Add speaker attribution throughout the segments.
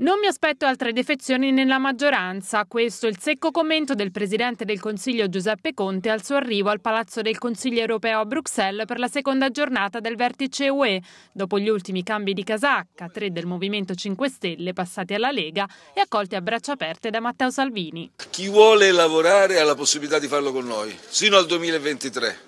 Speaker 1: Non mi aspetto altre defezioni nella maggioranza, questo è il secco commento del Presidente del Consiglio Giuseppe Conte al suo arrivo al Palazzo del Consiglio europeo a Bruxelles per la seconda giornata del vertice UE, dopo gli ultimi cambi di casacca, tre del Movimento 5 Stelle passati alla Lega e accolti a braccia aperte da Matteo Salvini.
Speaker 2: Chi vuole lavorare ha la possibilità di farlo con noi, sino al 2023.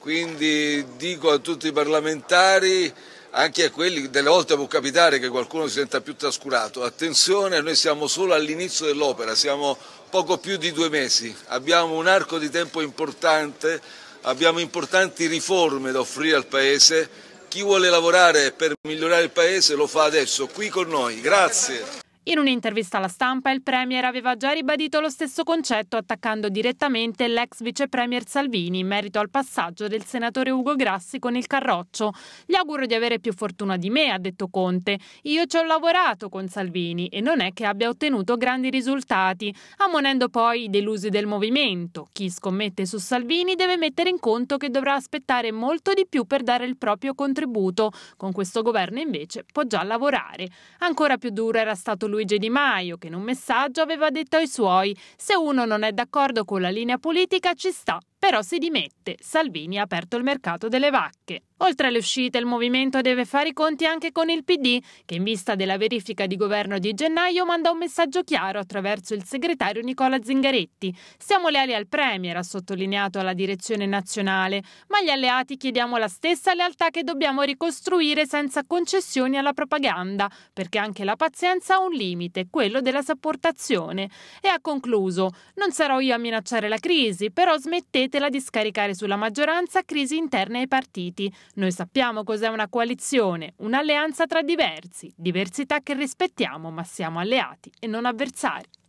Speaker 2: Quindi dico a tutti i parlamentari anche a quelli delle volte può capitare che qualcuno si senta più trascurato. Attenzione, noi siamo solo all'inizio dell'opera, siamo poco più di due mesi, abbiamo un arco di tempo importante, abbiamo importanti riforme da offrire al Paese. Chi vuole lavorare per migliorare il Paese lo fa adesso, qui con noi. Grazie.
Speaker 1: In un'intervista alla stampa il Premier aveva già ribadito lo stesso concetto attaccando direttamente l'ex vice Premier Salvini in merito al passaggio del senatore Ugo Grassi con il Carroccio. Gli auguro di avere più fortuna di me, ha detto Conte. Io ci ho lavorato con Salvini e non è che abbia ottenuto grandi risultati, ammonendo poi i delusi del movimento. Chi scommette su Salvini deve mettere in conto che dovrà aspettare molto di più per dare il proprio contributo. Con questo governo invece può già lavorare. Ancora più duro era stato Luigi Di Maio, che in un messaggio aveva detto ai suoi: Se uno non è d'accordo con la linea politica ci sta, però si dimette, Salvini ha aperto il mercato delle vacche. Oltre alle uscite, il movimento deve fare i conti anche con il PD, che in vista della verifica di governo di gennaio manda un messaggio chiaro attraverso il segretario Nicola Zingaretti. Siamo leali al Premier, ha sottolineato alla direzione nazionale, ma agli alleati chiediamo la stessa lealtà che dobbiamo ricostruire senza concessioni alla propaganda, perché anche la pazienza ha un limite, quello della sopportazione. E ha concluso, non sarò io a minacciare la crisi, però smettete di scaricare sulla maggioranza crisi interne ai partiti. Noi sappiamo cos'è una coalizione, un'alleanza tra diversi, diversità che rispettiamo ma siamo alleati e non avversari.